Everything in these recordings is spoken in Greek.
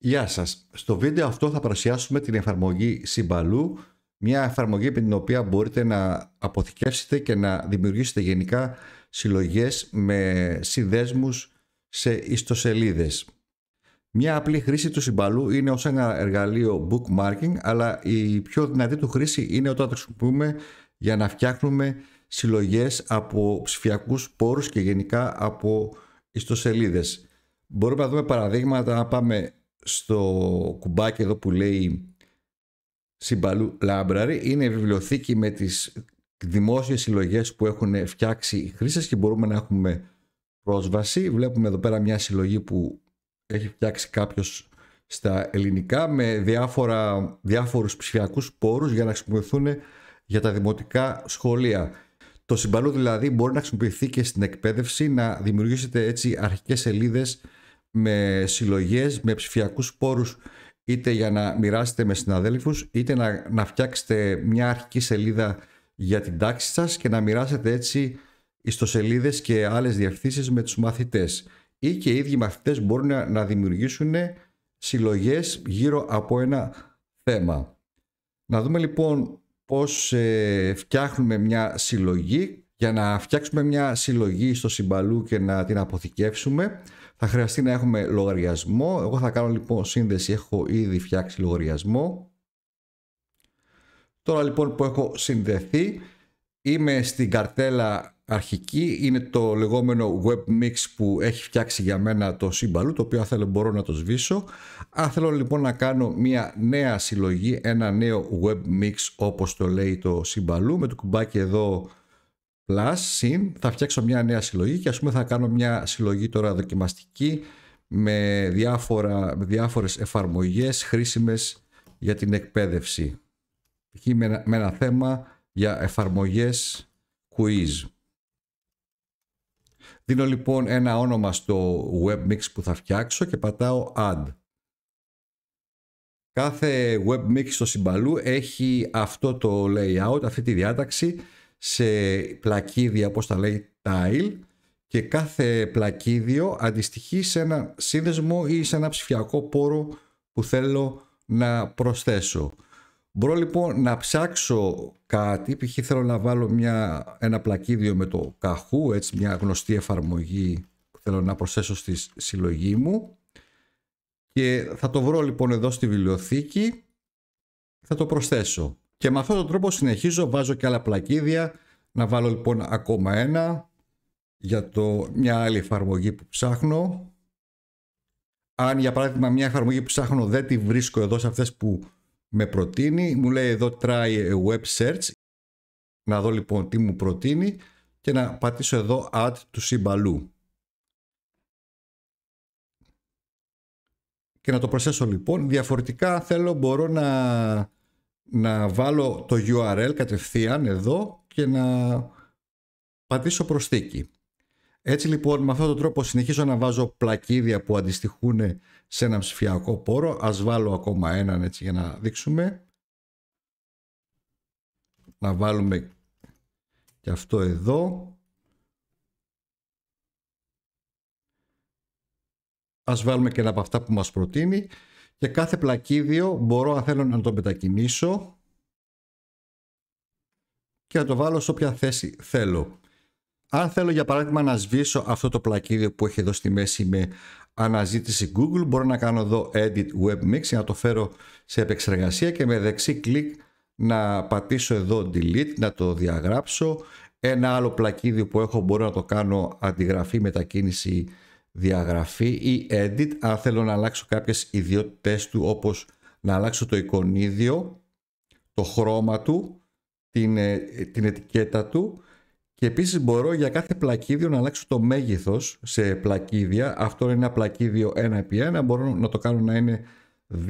Γεια σας. Στο βίντεο αυτό θα παρουσιάσουμε την εφαρμογή Συμπαλού, μια εφαρμογή με την οποία μπορείτε να αποθηκεύσετε και να δημιουργήσετε γενικά συλλογές με συνδέσμους σε ιστοσελίδες. Μια απλή χρήση του Συμπαλού είναι ως ένα εργαλείο bookmarking, αλλά η πιο δυνατή του χρήση είναι όταν το χρησιμοποιούμε για να φτιάχνουμε συλλογές από ψηφιακούς πόρους και γενικά από ιστοσελίδες. Μπορούμε να δούμε παραδείγματα, να πάμε στο κουμπάκι εδώ που λέει Συμπαλού Λάμπραρη είναι βιβλιοθήκη με τις δημόσιες συλλογές που έχουν φτιάξει οι χρήστες και μπορούμε να έχουμε πρόσβαση. Βλέπουμε εδώ πέρα μια συλλογή που έχει φτιάξει κάποιος στα ελληνικά με διάφορα, διάφορους ψηφιακούς πόρους για να χρησιμοποιηθούν για τα δημοτικά σχολεία. Το συμπαλού δηλαδή μπορεί να χρησιμοποιηθεί και στην εκπαίδευση, να δημιουργήσετε έτσι αρχικές σελίδες με συλλογές, με ψηφιακούς πόρους είτε για να μοιράσετε με συναδέλφους είτε να, να φτιάξετε μια αρχική σελίδα για την τάξη σας και να μοιράσετε έτσι ιστοσελίδες και άλλες διευθύνσεις με τους μαθητές. Ή και οι ίδιοι μαθητές μπορούν να, να δημιουργήσουν συλλογές γύρω από ένα θέμα. Να δούμε λοιπόν πώς ε, φτιάχνουμε μια συλλογή για να φτιάξουμε μια συλλογή στο συμπαλού και να την αποθηκεύσουμε, θα χρειαστεί να έχουμε λογαριασμό. Εγώ θα κάνω λοιπόν σύνδεση, έχω ήδη φτιάξει λογαριασμό. Τώρα λοιπόν που έχω συνδεθεί, είμαι στην καρτέλα αρχική, είναι το λεγόμενο web mix που έχει φτιάξει για μένα το σύμπαλου, το οποίο θέλω μπορώ να το σβήσω. Αν θέλω λοιπόν να κάνω μια νέα συλλογή, ένα νέο web mix όπως το λέει το σύμπαλου, με το κουμπάκι εδώ Plus, συν, θα φτιάξω μια νέα συλλογή και ας πούμε θα κάνω μια συλλογή τώρα δοκιμαστική με, διάφορα, με διάφορες εφαρμογές χρήσιμες για την εκπαίδευση. Π.χ. Με, ένα θέμα για εφαρμογές quiz. Δίνω λοιπόν ένα όνομα στο webmix που θα φτιάξω και πατάω add. Κάθε webmix στο συμπαλού έχει αυτό το layout, αυτή τη διάταξη σε πλακίδια, όπως τα λέει tile, και κάθε πλακίδιο αντιστοιχεί σε ένα σύνδεσμο ή σε ένα ψηφιακό πόρο που θέλω να προσθέσω. Μπορώ λοιπόν να ψάξω κάτι, π.χ. θέλω να βάλω μια, ένα πλακίδιο με το Καχού, έτσι μια γνωστή εφαρμογή που θέλω να προσθέσω στη συλλογή μου και θα το βρω λοιπόν εδώ στη βιβλιοθήκη θα το προσθέσω. Και με αυτόν τον τρόπο συνεχίζω, βάζω και άλλα πλακίδια. Να βάλω λοιπόν ακόμα ένα για το, μια άλλη εφαρμογή που ψάχνω. Αν για παράδειγμα μια εφαρμογή που ψάχνω δεν τη βρίσκω εδώ σε αυτές που με προτείνει, μου λέει εδώ try web search. Να δω λοιπόν τι μου προτείνει και να πατήσω εδώ add του συμπαλού. Και να το προσθέσω λοιπόν. Διαφορετικά θέλω μπορώ να να βάλω το URL κατευθείαν εδώ και να πατήσω προσθήκη. Έτσι λοιπόν με αυτόν τον τρόπο συνεχίζω να βάζω πλακίδια που αντιστοιχούν σε ένα ψηφιακό πόρο. Ας βάλω ακόμα έναν έτσι για να δείξουμε. Να βάλουμε και αυτό εδώ. Ας βάλουμε και ένα από αυτά που μας προτείνει και κάθε πλακίδιο μπορώ αν θέλω να το μετακινήσω και να το βάλω σε όποια θέση θέλω. Αν θέλω για παράδειγμα να σβήσω αυτό το πλακίδιο που έχει εδώ στη μέση με αναζήτηση Google μπορώ να κάνω εδώ Edit Web Mix να το φέρω σε επεξεργασία και με δεξί κλικ να πατήσω εδώ Delete, να το διαγράψω. Ένα άλλο πλακίδιο που έχω μπορώ να το κάνω αντιγραφή μετακίνηση διαγραφή ή edit αν θέλω να αλλάξω κάποιες ιδιότητες του όπως να αλλάξω το εικονίδιο, το χρώμα του, την, ε, την ετικέτα του και επίσης μπορώ για κάθε πλακίδιο να αλλάξω το μέγεθος σε πλακίδια. Αυτό είναι ένα πλακίδιο 1x1, μπορώ να το κάνω να είναι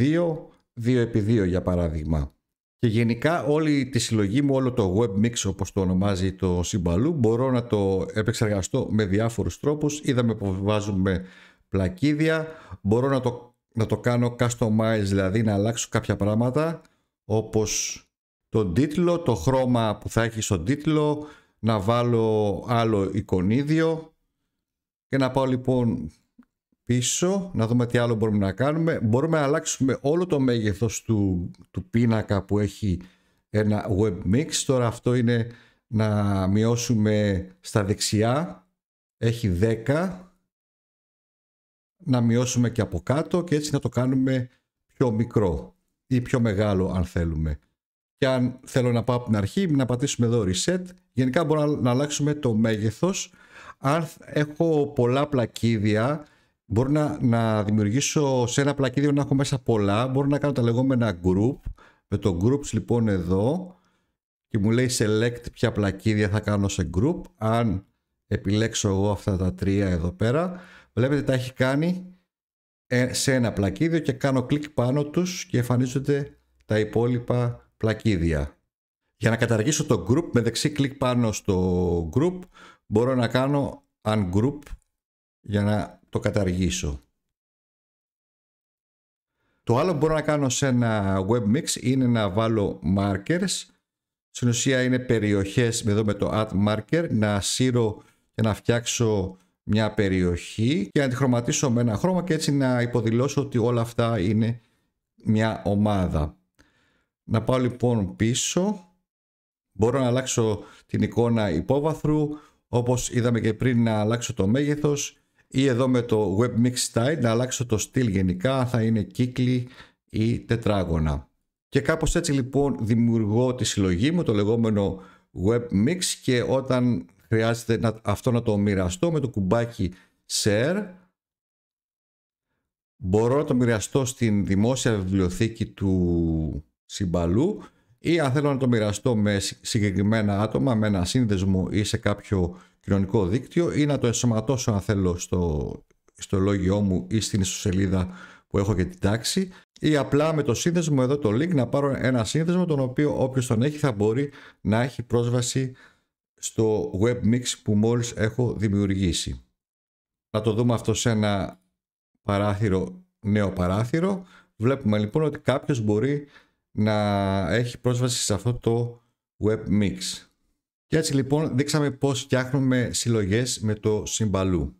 2, 2x2 για παράδειγμα. Και γενικά όλη τη συλλογή μου, όλο το web mix όπως το ονομάζει το συμπαλού μπορώ να το επεξεργαστώ με διάφορους τρόπους. Είδαμε που βάζουμε πλακίδια, μπορώ να το, να το κάνω customize, δηλαδή να αλλάξω κάποια πράγματα, όπως το τίτλο, το χρώμα που θα έχει στον τίτλο, να βάλω άλλο εικονίδιο και να πάω λοιπόν πίσω, να δούμε τι άλλο μπορούμε να κάνουμε. Μπορούμε να αλλάξουμε όλο το μέγεθος του, του πίνακα που έχει ένα web mix. Τώρα αυτό είναι να μειώσουμε στα δεξιά, έχει 10, να μειώσουμε και από κάτω και έτσι να το κάνουμε πιο μικρό ή πιο μεγάλο αν θέλουμε. Και αν θέλω να πάω από την αρχή, να πατήσουμε εδώ reset. Γενικά μπορούμε να αλλάξουμε το μέγεθος. Αν έχω πολλά πλακίδια, μπορώ να, δημιουργήσω σε ένα πλακίδιο να έχω μέσα πολλά. Μπορώ να κάνω τα λεγόμενα group. Με το groups λοιπόν εδώ και μου λέει select ποια πλακίδια θα κάνω σε group. Αν επιλέξω εγώ αυτά τα τρία εδώ πέρα, βλέπετε τα έχει κάνει ε, σε ένα πλακίδιο και κάνω κλικ πάνω τους και εμφανίζονται τα υπόλοιπα πλακίδια. Για να καταργήσω το group με δεξί κλικ πάνω στο group μπορώ να κάνω ungroup για να το καταργήσω. Το άλλο που μπορώ να κάνω σε ένα web είναι να βάλω markers. Στην ουσία είναι περιοχές εδώ με το add marker να σύρω και να φτιάξω μια περιοχή και να τη χρωματίσω με ένα χρώμα και έτσι να υποδηλώσω ότι όλα αυτά είναι μια ομάδα. Να πάω λοιπόν πίσω. Μπορώ να αλλάξω την εικόνα υπόβαθρου όπως είδαμε και πριν να αλλάξω το μέγεθος ή εδώ με το web mix style να αλλάξω το στυλ γενικά θα είναι κύκλοι ή τετράγωνα. Και κάπως έτσι λοιπόν δημιουργώ τη συλλογή μου το λεγόμενο web mix και όταν χρειάζεται να, αυτό να το μοιραστώ με το κουμπάκι share μπορώ να το μοιραστώ στην δημόσια βιβλιοθήκη του Συμπαλού ή αν θέλω να το μοιραστώ με συγκεκριμένα άτομα, με ένα σύνδεσμο ή σε κάποιο κοινωνικό δίκτυο ή να το ενσωματώσω αν θέλω στο, ιστολόγιό λόγιό μου ή στην ιστοσελίδα που έχω και την τάξη ή απλά με το σύνδεσμο εδώ το link να πάρω ένα σύνδεσμο τον οποίο όποιος τον έχει θα μπορεί να έχει πρόσβαση στο webmix που μόλις έχω δημιουργήσει. Να το δούμε αυτό σε ένα παράθυρο, νέο παράθυρο. Βλέπουμε λοιπόν ότι κάποιος μπορεί να έχει πρόσβαση σε αυτό το webmix. Και έτσι λοιπόν δείξαμε πώς φτιάχνουμε συλλογές με το συμπαλού.